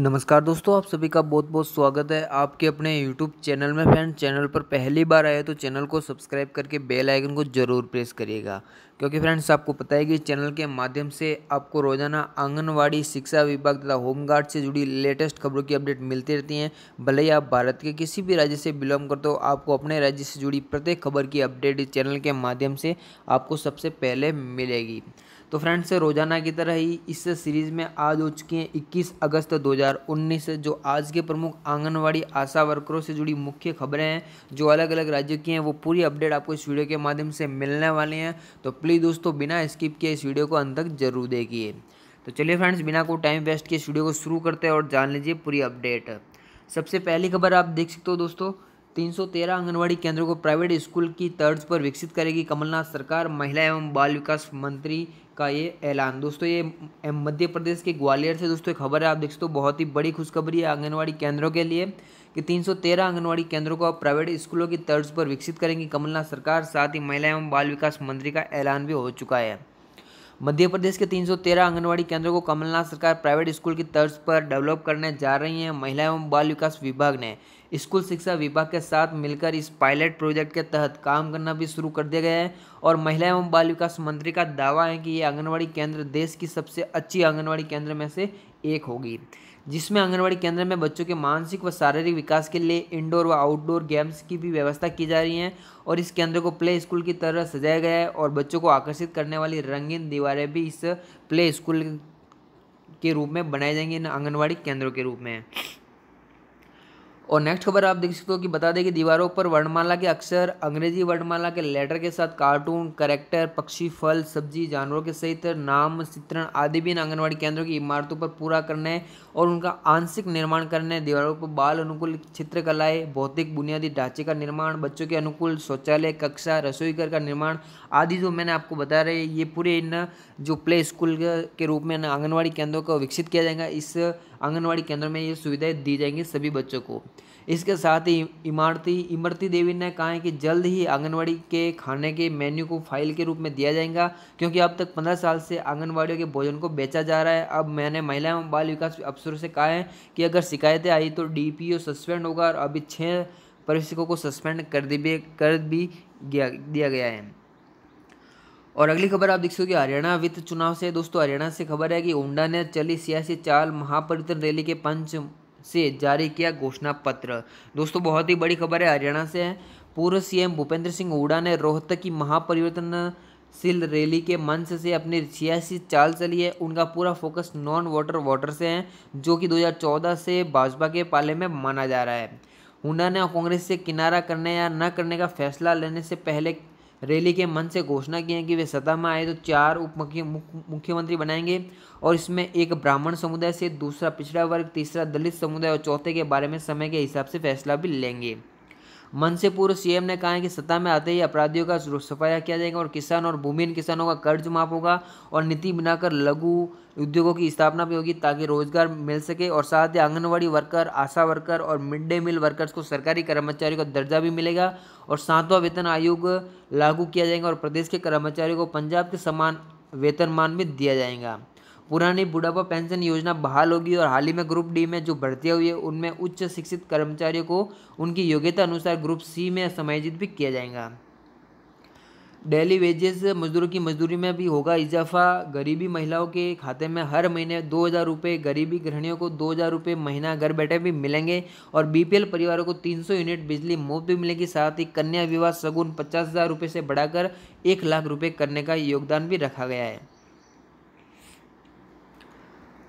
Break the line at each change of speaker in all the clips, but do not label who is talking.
नमस्कार दोस्तों आप सभी का बहुत बहुत स्वागत है आपके अपने YouTube चैनल में फ्रेंड चैनल पर पहली बार आए तो चैनल को सब्सक्राइब करके बेल आइकन को ज़रूर प्रेस करिएगा क्योंकि फ्रेंड्स आपको पता है कि चैनल के माध्यम से आपको रोजाना आंगनवाड़ी शिक्षा विभाग तथा होमगार्ड से जुड़ी लेटेस्ट खबरों की अपडेट मिलती रहती हैं भले ही आप भारत के किसी भी राज्य से बिलोंग करते हो आपको अपने राज्य से जुड़ी प्रत्येक खबर की अपडेट इस चैनल के माध्यम से आपको सबसे पहले मिलेगी तो फ्रेंड्स रोजाना की तरह ही इस सीरीज़ में आज हो चुकी हैं 21 अगस्त 2019 जो आज के प्रमुख आंगनवाड़ी आशा वर्करों से जुड़ी मुख्य खबरें हैं जो अलग अलग राज्यों की हैं वो पूरी अपडेट आपको इस वीडियो के माध्यम से मिलने वाले हैं तो प्लीज़ दोस्तों बिना स्किप किए इस वीडियो को अंत तक जरूर देखिए तो चलिए फ्रेंड्स बिना को टाइम वेस्ट किए इस वीडियो को शुरू करते हैं और जान लीजिए पूरी अपडेट सबसे पहली खबर आप देख सकते हो दोस्तों 313 आंगनवाड़ी केंद्रों को प्राइवेट स्कूल की तर्ज पर विकसित करेगी कमलनाथ सरकार महिला एवं बाल विकास मंत्री का ये ऐलान दोस्तों ये मध्य प्रदेश के ग्वालियर से दोस्तों खबर है आप देख सकते हो बहुत ही बड़ी खुशखबरी है आंगनवाड़ी केंद्रों के लिए कि 313 आंगनवाड़ी केंद्रों को अब प्राइवेट स्कूलों की तर्ज पर विकसित करेंगी कमलनाथ सरकार साथ ही महिला एवं बाल विकास मंत्री का ऐलान भी हो चुका है मध्य प्रदेश के 313 आंगनबाड़ी केंद्रों को कमलनाथ सरकार प्राइवेट स्कूल की तर्ज पर डेवलप करने जा रही है महिला एवं बाल विकास विभाग ने स्कूल शिक्षा विभाग के साथ मिलकर इस पायलट प्रोजेक्ट के तहत काम करना भी शुरू कर दिया गया है और महिला एवं बाल विकास मंत्री का दावा है कि ये आंगनबाड़ी केंद्र देश की सबसे अच्छी आंगनबाड़ी केंद्र में से एक होगी जिसमें आंगनबाड़ी केंद्र में बच्चों के मानसिक व शारीरिक विकास के लिए इंडोर व आउटडोर गेम्स की भी व्यवस्था की जा रही है और इस केंद्र को प्ले स्कूल की तरह सजाया गया है और बच्चों को आकर्षित करने वाली रंगीन दीवारें भी इस प्ले स्कूल के रूप में बनाई जाएंगी इन आंगनबाड़ी केंद्रों के रूप में और नेक्स्ट खबर आप देख सकते हो कि बता दें कि दीवारों पर वर्णमाला के अक्षर अंग्रेजी वर्णमाला के लेटर के साथ कार्टून करेक्टर पक्षी फल सब्जी जानवरों के सहित नाम चित्रण आदि भी इन आंगनबाड़ी केंद्रों की इमारतों पर पूरा करने और उनका आंशिक निर्माण करने दीवारों पर बाल अनुकूल चित्रकलाएँ भौतिक बुनियादी ढांचे का निर्माण बच्चों के अनुकूल शौचालय कक्षा रसोई घर का निर्माण आदि जो मैंने आपको बता रहे ये पूरे इन जो प्ले स्कूल के रूप में आंगनबाड़ी केंद्रों को विकसित किया जाएगा इस आंगनवाड़ी केंद्रों में ये सुविधाएं दी जाएंगी सभी बच्चों को इसके साथ ही इमारती इमरती देवी ने कहा है कि जल्द ही आंगनवाड़ी के खाने के मेन्यू को फाइल के रूप में दिया जाएगा क्योंकि अब तक पंद्रह साल से आंगनवाड़ियों के भोजन को बेचा जा रहा है अब मैंने महिला एवं बाल विकास अफसरों से कहा है कि अगर शिकायतें आई तो डी सस्पेंड होगा और अभी छः परीक्षकों को सस्पेंड कर दी कर भी गया दिया गया है और अगली खबर आप देख सकोगे हरियाणा वित्त चुनाव से दोस्तों हरियाणा से खबर है कि ओंडा ने चली सियासी चाल महापरिवर्तन रैली के पंच से जारी किया घोषणा पत्र दोस्तों बहुत ही बड़ी खबर है हरियाणा से है पूर्व सीएम भूपेंद्र सिंह हुडा ने रोहतक की महापरिवर्तनशील रैली के मंच से अपनी सियासी चाल चली है उनका पूरा फोकस नॉन वोटर वोटर से है जो कि 2014 से भाजपा के पाले में माना जा रहा है हुडा ने कांग्रेस से किनारा करने या न करने का फैसला लेने से पहले रैली के मंच से घोषणा की है कि वे सत्ता में आए तो चार उप मुख्यमंत्री बनाएंगे और इसमें एक ब्राह्मण समुदाय से दूसरा पिछड़ा वर्ग तीसरा दलित समुदाय और चौथे के बारे में समय के हिसाब से फैसला भी लेंगे मन से पूर्व सीएम ने कहा है कि सत्ता में आते ही अपराधियों का सफाया किया जाएगा और किसान और भूमिहीन किसानों का कर्ज माफ होगा और नीति बनाकर लघु उद्योगों की स्थापना भी होगी ताकि रोजगार मिल सके और साथ ही आंगनवाड़ी वर्कर आशा वर्कर और मिड डे मील वर्कर्स को सरकारी कर्मचारियों का दर्जा भी मिलेगा और सातवां वेतन आयोग लागू किया जाएगा और प्रदेश के कर्मचारियों को पंजाब के समान वेतनमान भी दिया जाएगा पुरानी बुढ़ापा पेंशन योजना बहाल होगी और हाल ही में ग्रुप डी में जो भर्तियाँ हुई है उनमें उच्च शिक्षित कर्मचारियों को उनकी योग्यता अनुसार ग्रुप सी में समायोजित भी किया जाएगा डेली वेजेस मजदूरों की मजदूरी में भी होगा इजाफा गरीबी महिलाओं के खाते में हर महीने दो हज़ार रुपये गरीबी गृहणियों को दो हज़ार रुपये महीना घर बैठे भी मिलेंगे और बीपीएल परिवारों को तीन सौ यूनिट बिजली मुफ्त भी मिलेगी साथ ही कन्या विवाह शगुन पचास हज़ार रुपये से बढ़ाकर एक लाख रुपये करने का योगदान भी रखा गया है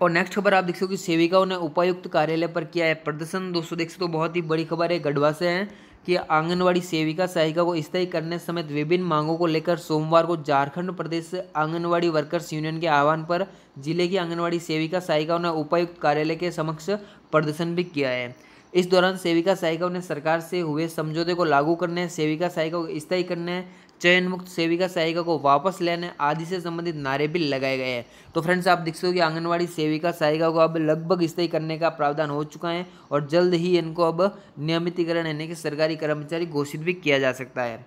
और नेक्स्ट खबर आप देख सकते हो कि सेविकाओं ने उपायुक्त कार्यालय पर किया है प्रदर्शन दोस्तों देख सकते हो बहुत ही बड़ी खबर है गढ़वा से है कि आंगनवाड़ी सेविका सहायिका को स्थायी करने समेत विभिन्न मांगों को लेकर सोमवार को झारखंड प्रदेश आंगनवाड़ी वर्कर्स यूनियन के आह्वान पर जिले की आंगनवाड़ी सेविका सहायिकाओं ने उपायुक्त कार्यालय के समक्ष प्रदर्शन भी किया है इस दौरान सेविका सहायिकाओं ने सरकार से हुए समझौते को लागू करने सेविका सहायिका को स्थायी करने चयन मुक्त सेविका सहायिका को वापस लेने आदि से संबंधित नारे भी लगाए गए हैं तो फ्रेंड्स आप देख सकते हो कि आंगनवाड़ी सेविका सहायिका को अब लगभग स्थायी करने का प्रावधान हो चुका है और जल्द ही इनको अब नियमितीकरण यानी कि सरकारी कर्मचारी घोषित भी किया जा सकता है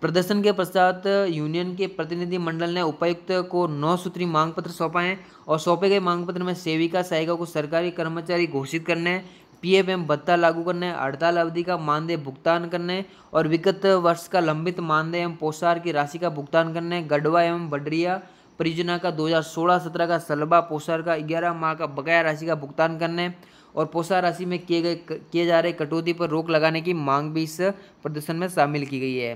प्रदर्शन के पश्चात यूनियन के प्रतिनिधि मंडल ने उपायुक्त को नौ सूत्री मांग पत्र सौंपा है और सौंपे गए मांग पत्र में सेविका सहायिका को सरकारी कर्मचारी घोषित करने पीएफएम भत्ता लागू करने हड़ताल अवधि का मानदेय भुगतान करने और विगत वर्ष का लंबित मानदेय एवं पोषार की राशि का भुगतान करने गढ़वा एवं बडरिया परियोजना का 2016-17 का सलबा पोषार का 11 माह का बकाया राशि का भुगतान करने और पोषार राशि में किए गए किए जा रहे कटौती पर रोक लगाने की मांग भी इस प्रदर्शन में शामिल की गई है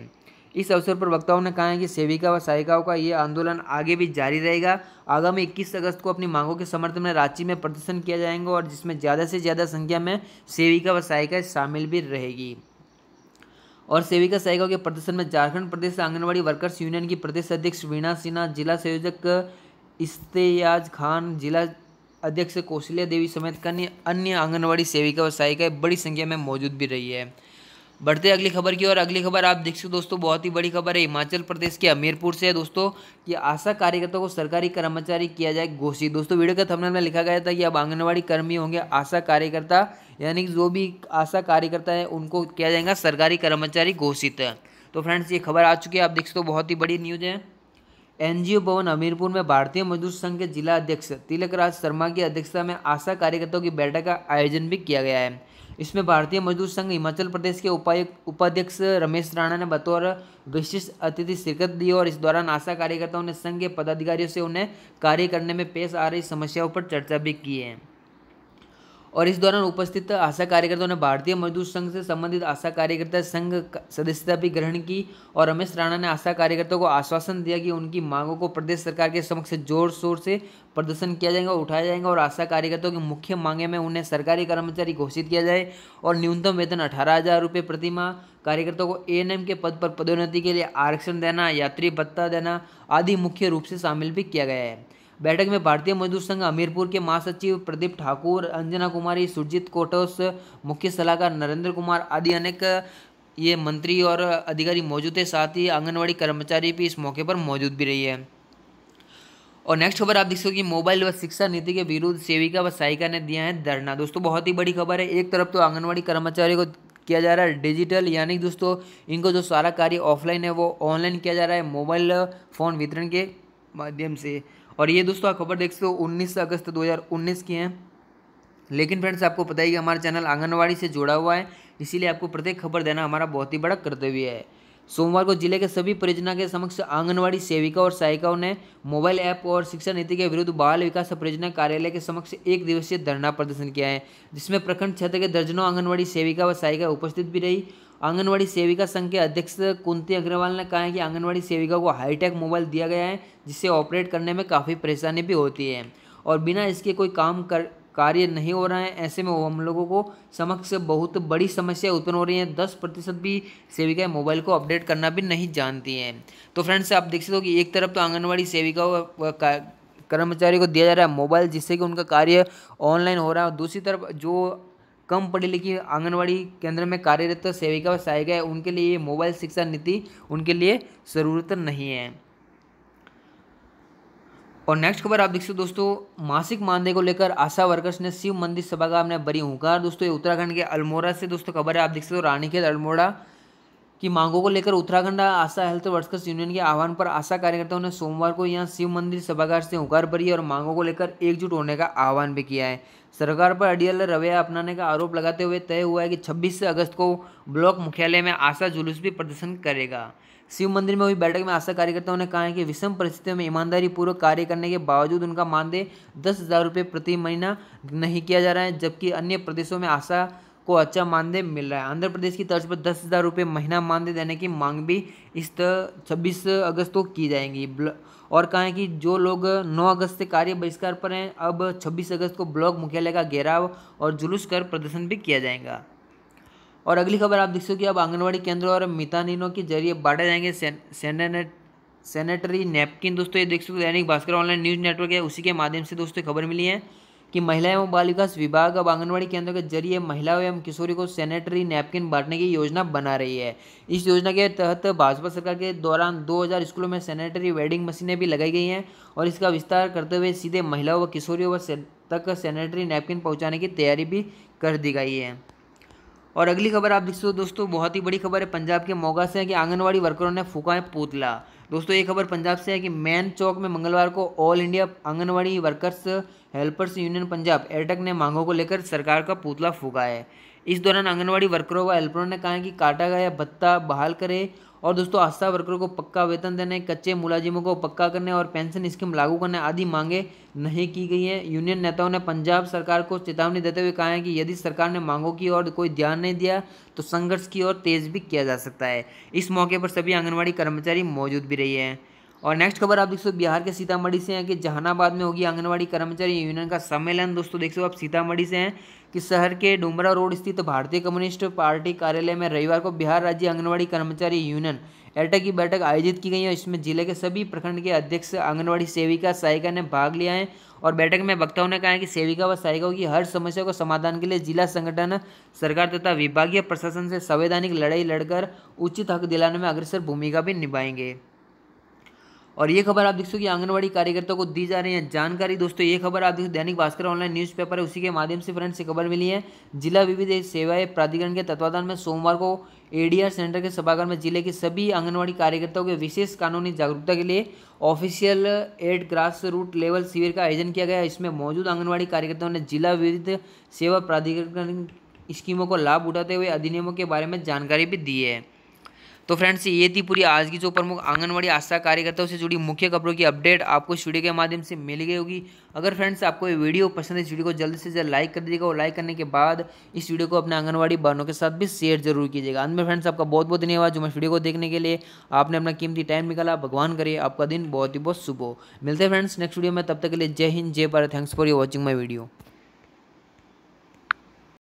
इस अवसर पर वक्ताओं ने कहा है कि सेविका व सहायिकाओं का ये आंदोलन आगे भी जारी रहेगा आगामी 21 अगस्त को अपनी मांगों के समर्थन में रांची में प्रदर्शन किया जाएगा और जिसमें ज़्यादा से ज़्यादा संख्या में सेविका व सहायिकाएँ शामिल भी रहेगी और सेविका सहायिकाओं के प्रदर्शन में झारखंड प्रदेश आंगनबाड़ी वर्कर्स यूनियन की प्रदेश अध्यक्ष वीणा सिन्हा जिला संयोजक इस्तेयाज खान जिला अध्यक्ष कौशल्या देवी समेत अन्य अन्य आंगनबाड़ी सेविका व सहायिकाएं बड़ी संख्या में मौजूद भी रही है बढ़ते अगली खबर की और अगली खबर आप देख सकते हो दोस्तों बहुत ही बड़ी खबर है हिमाचल प्रदेश के हमीरपुर से है दोस्तों कि आशा कार्यकर्ता को सरकारी कर्मचारी किया जाए घोषित दोस्तों वीडियो का थंबनेल में लिखा गया था कि अब आंगनबाड़ी कर्मी होंगे आशा कार्यकर्ता यानी कि जो भी आशा कार्यकर्ता है उनको किया जाएगा सरकारी कर्मचारी घोषित तो फ्रेंड्स ये खबर आ चुकी है आप देख सकते हो बहुत ही बड़ी न्यूज़ है एनजीओ भवन हमीरपुर में भारतीय मजदूर संघ के जिला अध्यक्ष तिलक राज शर्मा की अध्यक्षता में आशा कार्यकर्ताओं की बैठक का आयोजन भी किया गया है इसमें भारतीय मजदूर संघ हिमाचल प्रदेश के उपायुक्त उपाध्यक्ष रमेश राणा ने बतौर विशिष्ट अतिथि शिरकत दी और इस दौरान आशा कार्यकर्ताओं ने संघ के पदाधिकारियों से उन्हें कार्य करने में पेश आ रही समस्याओं पर चर्चा भी की है और इस दौरान उपस्थित आशा कार्यकर्ताओं ने भारतीय मजदूर संघ से संबंधित आशा कार्यकर्ता संघ सदस्यता भी ग्रहण की और रमेश राणा ने आशा कार्यकर्ताओं को आश्वासन दिया कि उनकी मांगों को प्रदेश सरकार के समक्ष जोर शोर से प्रदर्शन किया जाएगा उठाया जाएगा और आशा कार्यकर्ताओं की मुख्य मांगे में उन्हें सरकारी कर्मचारी घोषित किया जाए और न्यूनतम वेतन अठारह हज़ार रुपये प्रतिमा कार्यकर्ताओं को ए के पद पर पदोन्नति के लिए आरक्षण देना यात्री भत्ता देना आदि मुख्य रूप से शामिल भी किया गया है बैठक में भारतीय मजदूर संघ हमीरपुर के महासचिव प्रदीप ठाकुर अंजना कुमारी सुरजीत कोटोस मुख्य सलाहकार नरेंद्र कुमार आदि अनेक ये मंत्री और अधिकारी मौजूद थे साथ ही आंगनबाड़ी कर्मचारी भी इस मौके पर मौजूद भी रही है और नेक्स्ट खबर आप देख सकते हो कि मोबाइल व शिक्षा नीति के विरुद्ध सेविका व सहायिका ने दिया है धरना दोस्तों बहुत ही बड़ी खबर है एक तरफ तो आंगनबाड़ी कर्मचारी को किया जा रहा है डिजिटल यानी दोस्तों इनको जो सारा कार्य ऑफलाइन है वो ऑनलाइन किया जा रहा है मोबाइल फ़ोन वितरण के माध्यम से और ये दोस्तों आप खबर देख सकते हो उन्नीस अगस्त 2019 की है लेकिन फ्रेंड्स आपको पता ही कि हमारा चैनल आंगनवाड़ी से जुड़ा हुआ है इसीलिए आपको प्रत्येक खबर देना हमारा बहुत ही बड़ा कर्तव्य है सोमवार को जिले के सभी परियोजना के समक्ष आंगनवाड़ी सेविका और सहायिकाओं ने मोबाइल ऐप और शिक्षा नीति के विरुद्ध बाल विकास परियोजना कार्यालय के समक्ष एक दिवसीय धरना प्रदर्शन किया है जिसमें प्रखंड क्षेत्र के दर्जनों आंगनवाड़ी सेविका व सहायिका उपस्थित भी रही आंगनवाड़ी सेविका संघ के अध्यक्ष कुंती अग्रवाल ने कहा है कि आंगनवाड़ी सेविका को हाईटेक मोबाइल दिया गया है जिससे ऑपरेट करने में काफ़ी परेशानी भी होती है और बिना इसके कोई काम कर कार्य नहीं हो रहा है ऐसे में वो हम लोगों को समक्ष बहुत बड़ी समस्या उत्पन्न हो रही है दस प्रतिशत भी सेविकाएं मोबाइल को अपडेट करना भी नहीं जानती हैं तो फ्रेंड्स आप देख सकते हो कि एक तरफ तो आंगनबाड़ी सेविकाओं का कर्मचारी को दिया जा रहा है मोबाइल जिससे कि उनका कार्य ऑनलाइन हो रहा है और दूसरी तरफ जो कम पढ़ी लिखी आंगनबाड़ी केंद्र में कार्यरत सेविका व सहायिका है उनके लिए मोबाइल शिक्षा नीति उनके लिए ज़रूरत नहीं है और नेक्स्ट खबर आप देख सकते हो दोस्तों मासिक मानदेय को लेकर आशा वर्कर्स ने शिव मंदिर सभा का अपने बड़ी हुंकार दोस्तों ये उत्तराखंड के अल्मोड़ा से दोस्तों खबर है आप देख सकते हो रानीखेत अल्मोड़ा की मांगों को लेकर Uttarakhand ASHA health workers union के आह्वान पर आशा कार्यकर्ताओं ने सोमवार को यहाँ शिव मंदिर सभागार से होकार भरी और मांगों को लेकर एकजुट होने का आह्वान भी किया है सरकार पर अडियल रवैया अपनाने का आरोप लगाते हुए तय हुआ है कि 26 अगस्त को ब्लॉक मुख्यालय में आशा जुलूस भी प्रदर्शन करेगा शिव मंदिर में हुई बैठक में आशा कार्यकर्ताओं ने कहा है कि विषम परिस्थितियों में ईमानदारी पूर्वक कार्य करने के बावजूद उनका मानदेय दस हज़ार रुपये प्रति महीना नहीं किया जा रहा है जबकि अन्य प्रदेशों में आशा को अच्छा मानदेय मिल रहा है आंध्र प्रदेश की तर्ज पर दस हज़ार रुपये महीना मानदेय देने की मांग भी इस छब्बीस अगस्त को की जाएगी और कहा है कि जो लोग 9 अगस्त से कार्य बहिष्कार पर हैं अब 26 अगस्त को ब्लॉक मुख्यालय का घेराव और जुलूस कर प्रदर्शन भी किया जाएगा और अगली खबर आप देख सकते हो अब आंगनबाड़ी केंद्रों और मितानिनों के जरिए बांटे जाएंगे सेनेट सैनिटरी नैपकिन दोस्तों ये देख सकते हो दैनिक भास्कर ऑनलाइन न्यूज़ नेटवर्क है उसी के माध्यम से दोस्तों खबर मिली है कि महिला एवं बाल विकास विभाग अब आंगनबाड़ी केंद्रों के जरिए महिलाओं एवं किशोरी को सैनिटरी नैपकिन बांटने की योजना बना रही है इस योजना के तहत भाजपा सरकार के दौरान 2000 स्कूलों में सैनिटरी वेडिंग मशीनें भी लगाई गई हैं और इसका विस्तार करते हुए सीधे महिलाओं व किशोरियों व तक सैनिटरी नैपकिन पहुँचाने की तैयारी भी कर दी गई है और अगली खबर आप देख सकते हो दोस्तों बहुत ही बड़ी खबर है पंजाब के मोगा से कि आंगनबाड़ी वर्करों ने फूका है पुतला दोस्तों ये खबर पंजाब से है कि मैन चौक में मंगलवार को all India anganwadi workers helpers union Punjab एयरटेक ने मांगों को लेकर सरकार का पुतला फूका है इस दौरान आंगनवाड़ी वर्करों व हेल्परों ने कहा कि काटा गया भत्ता बहाल करे और दोस्तों आस्था वर्करों को पक्का वेतन देने कच्चे मुलाजिमों को पक्का करने और पेंशन स्कीम लागू करने आदि मांगे नहीं की गई हैं यूनियन नेताओं ने पंजाब सरकार को चेतावनी देते हुए कहा है कि यदि सरकार ने मांगों की ओर कोई ध्यान नहीं दिया तो संघर्ष की ओर तेज भी किया जा सकता है इस मौके पर सभी आंगनबाड़ी कर्मचारी मौजूद भी रही हैं और नेक्स्ट खबर आप देख सकते हो बिहार के सीतामढ़ी से हैं कि जहानाबाद में होगी आंगनबाड़ी कर्मचारी यूनियन का सम्मेलन दोस्तों देख सकते हो आप सीतामढ़ी से हैं कि शहर के डुमरा रोड स्थित भारतीय कम्युनिस्ट पार्टी कार्यालय में रविवार को बिहार राज्य आंगनबाड़ी कर्मचारी यूनियन एटा की बैठक आयोजित की गई है इसमें जिले के सभी प्रखंड के अध्यक्ष आंगनबाड़ी सेविका सहायिका ने भाग लिया है और बैठक में वक्ताओं ने कहा है कि सेविका व सहायिकाओं की हर समस्या को समाधान के लिए जिला संगठन सरकार तथा विभागीय प्रशासन से संवैधानिक लड़ाई लड़कर उचित हक दिलाने में अग्रसर भूमिका भी निभाएंगे और ये खबर आप देख सकते हो कि आंगनबाड़ी कार्यकर्ता को दी जा रही है जानकारी दोस्तों ये खबर आप देख दैनिक भास्कर ऑनलाइन न्यूज़ पेपर है उसी के माध्यम से फ्रेंड्स से खबर मिली है जिला विविध सेवाएं प्राधिकरण के तत्वाधान में सोमवार को एडीआर सेंटर के सभागार में जिले के सभी आंगनबाड़ी कार्यकर्ताओं के विशेष कानूनी जागरूकता के लिए official aid grass root level शिविर का आयोजन किया गया इसमें मौजूद आंगनबाड़ी कार्यकर्ताओं ने जिला विविध सेवा प्राधिकरण स्कीमों को लाभ उठाते हुए अधिनियमों के बारे में जानकारी भी दी है तो फ्रेंड्स ये थी पूरी आज की जो प्रमुख आंगनबाड़ी आशा कार्यकर्ताओं से जुड़ी मुख्य खबरों की अपडेट आपको इस वीडियो के माध्यम से मिल गई होगी अगर फ्रेंड्स आपको ये वीडियो पसंद है इस वीडियो को जल्द से जल्द लाइक कर दीजिएगा और लाइक करने के बाद इस वीडियो को अपने आंगनबाड़ी बहनों के साथ भी शेयर जरूर कीजिएगा अंत में फ्रेंड्स आपका बहुत बहुत धन्यवाद जो मैं वीडियो को देखने के लिए आपने अपना कीमती टाइम निकाला भगवान करिए आपका दिन बहुत ही बहुत शुभ हो मिलते हैं फ्रेंड्स नेक्स्ट वीडियो में तब तक के लिए जय हिंद जय Bharat thanks for you watching my video